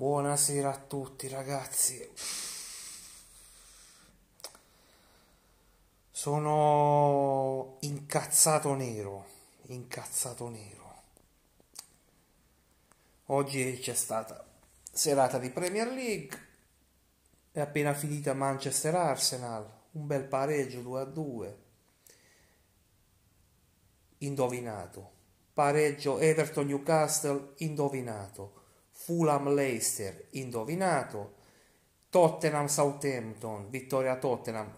Buonasera a tutti ragazzi. Sono incazzato nero, incazzato nero. Oggi c'è stata serata di Premier League. È appena finita Manchester Arsenal, un bel pareggio 2 a 2. Indovinato. Pareggio Everton Newcastle, indovinato Fulham Leicester, indovinato, Tottenham Southampton, vittoria Tottenham,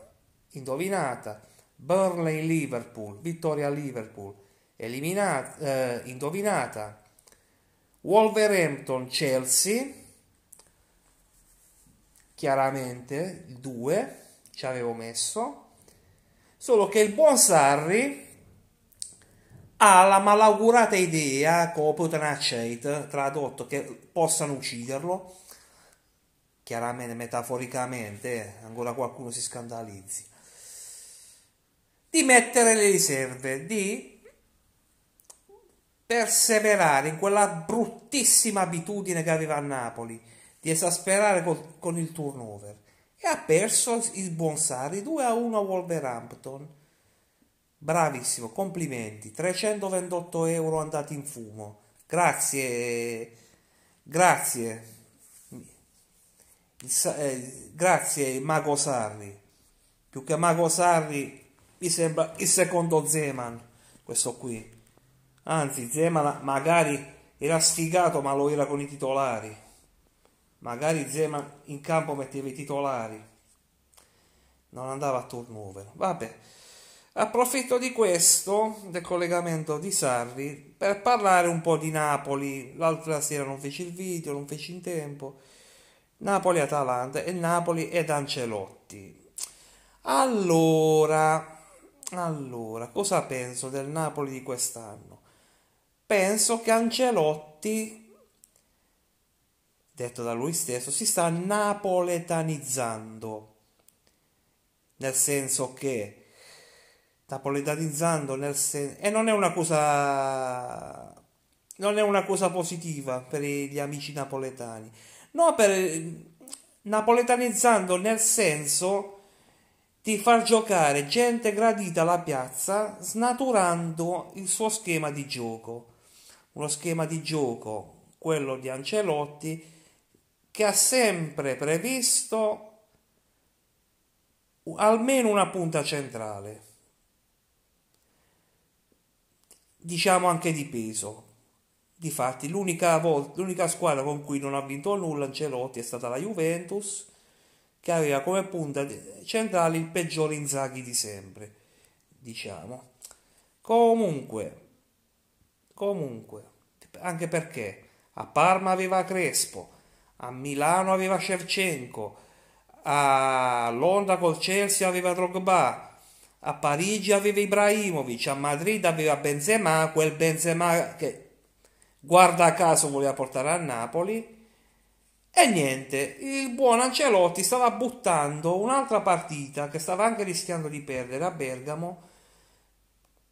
indovinata, Burnley Liverpool, vittoria Liverpool, eliminata, eh, indovinata, Wolverhampton Chelsea, chiaramente il 2 ci avevo messo, solo che il buon Sarri ha la malaugurata idea, come poi Tenaceit tradotto, che possano ucciderlo, chiaramente metaforicamente, eh, ancora qualcuno si scandalizzi, di mettere le riserve, di perseverare in quella bruttissima abitudine che aveva a Napoli, di esasperare col, con il turnover. E ha perso il buon Sari 2 a 1 a Wolverhampton Bravissimo, complimenti. 328 euro andati in fumo. Grazie, grazie. Il, eh, grazie Mago Sarri. Più che Mago Sarri mi sembra il secondo Zeman, questo qui. Anzi, Zeman magari era sfigato ma lo era con i titolari. Magari Zeman in campo metteva i titolari. Non andava a turnover. Vabbè. Approfitto di questo, del collegamento di Sarri, per parlare un po' di Napoli. L'altra sera non feci il video, non feci in tempo. Napoli-Atalanta e Napoli ed Ancelotti. Allora, allora, cosa penso del Napoli di quest'anno? Penso che Ancelotti, detto da lui stesso, si sta napoletanizzando. Nel senso che sta polarizzando nel senso e non è una cosa non è una cosa positiva per gli amici napoletani no per napoletanizzando nel senso di far giocare gente gradita alla piazza snaturando il suo schema di gioco uno schema di gioco quello di Ancelotti che ha sempre previsto almeno una punta centrale diciamo anche di peso. Difatti, l'unica, volta, l'unica squadra con cui non ha vinto nulla Ancelotti è stata la Juventus, che aveva come punta centrale il peggiore Inzaghi di sempre, diciamo. Comunque, comunque, anche perché a Parma aveva Crespo, a Milano aveva Shevchenko, a Londra col Chelsea aveva Drogba, a Parigi aveva Ibrahimovic, a Madrid aveva Benzema, quel Benzema che guarda caso voleva portare a Napoli. E niente, il buon Ancelotti stava buttando un'altra partita che stava anche rischiando di perdere a Bergamo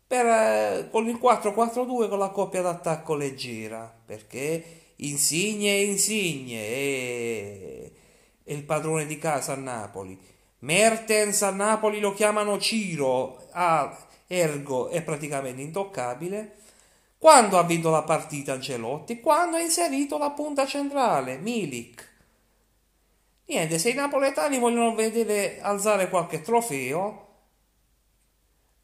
per, eh, con il 4-4-2 con la coppia d'attacco leggera perché Insigne e Insigne e, e il padrone di casa a Napoli Mertens a Napoli lo chiamano Ciro, a ergo è praticamente intoccabile. Quando ha vinto la partita Ancelotti? Quando ha inserito la punta centrale, Milik. Niente, se i napoletani vogliono vedere alzare qualche trofeo,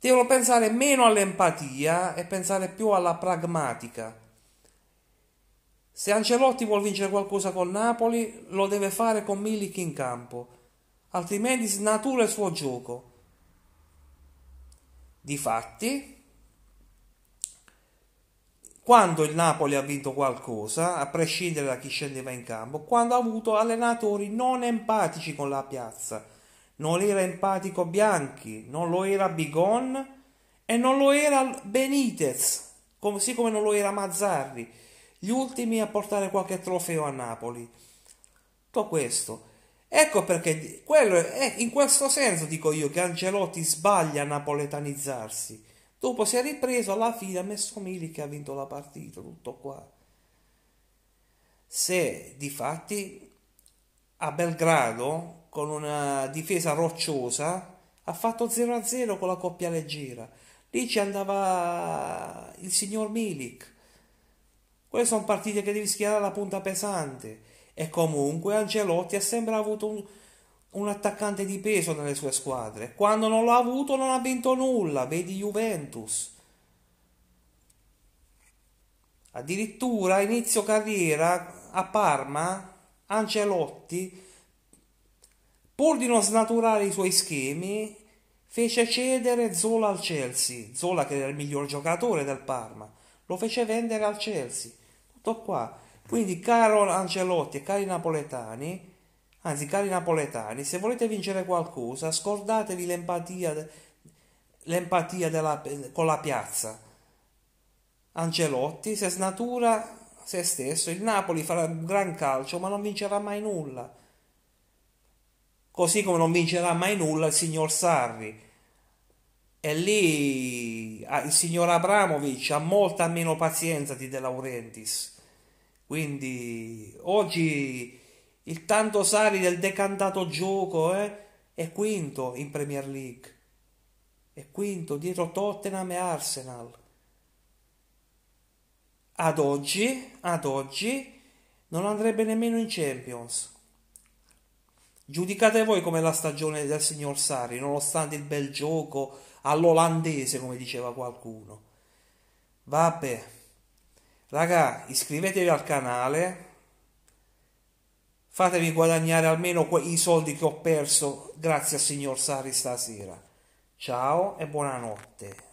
devono pensare meno all'empatia e pensare più alla pragmatica. Se Ancelotti vuole vincere qualcosa con Napoli, lo deve fare con Milik in campo altrimenti snatura il suo gioco. Difatti, quando il Napoli ha vinto qualcosa, a prescindere da chi scendeva in campo, quando ha avuto allenatori non empatici con la piazza, non era empatico Bianchi, non lo era Bigon e non lo era Benitez, così come non lo era Mazzarri, gli ultimi a portare qualche trofeo a Napoli. Tutto questo. Ecco perché quello è, eh, in questo senso dico io che Angelotti sbaglia a napoletanizzarsi. Dopo si è ripreso alla fine, ha messo Mili che ha vinto la partita, tutto qua. Se di fatti a Belgrado con una difesa rocciosa ha fatto 0-0 con la coppia leggera. Lì ci andava il signor Milik. Queste sono partite che devi schierare la punta pesante e comunque Angelotti ha sempre avuto un, un attaccante di peso nelle sue squadre. Quando non l'ha avuto non ha vinto nulla, vedi Juventus. Addirittura inizio carriera a Parma, Angelotti, pur di non snaturare i suoi schemi, fece cedere Zola al Chelsea. Zola che era il miglior giocatore del Parma, lo fece vendere al Chelsea. Tutto qua. Quindi, caro Ancelotti e cari napoletani, anzi, cari napoletani, se volete vincere qualcosa, scordatevi l'empatia, l'empatia della, con la piazza. Ancelotti, se snatura se stesso, il Napoli farà un gran calcio, ma non vincerà mai nulla. Così come non vincerà mai nulla il signor Sarri. E lì ah, il signor Abramovic ha molta meno pazienza di De Laurentiis quindi oggi il tanto Sari del decantato gioco eh, è quinto in Premier League. È quinto dietro Tottenham e Arsenal. Ad oggi, ad oggi non andrebbe nemmeno in Champions. Giudicate voi come la stagione del signor Sari, nonostante il bel gioco all'olandese, come diceva qualcuno. Vabbè. Raga, iscrivetevi al canale, fatevi guadagnare almeno i soldi che ho perso grazie al signor Sari stasera. Ciao e buonanotte.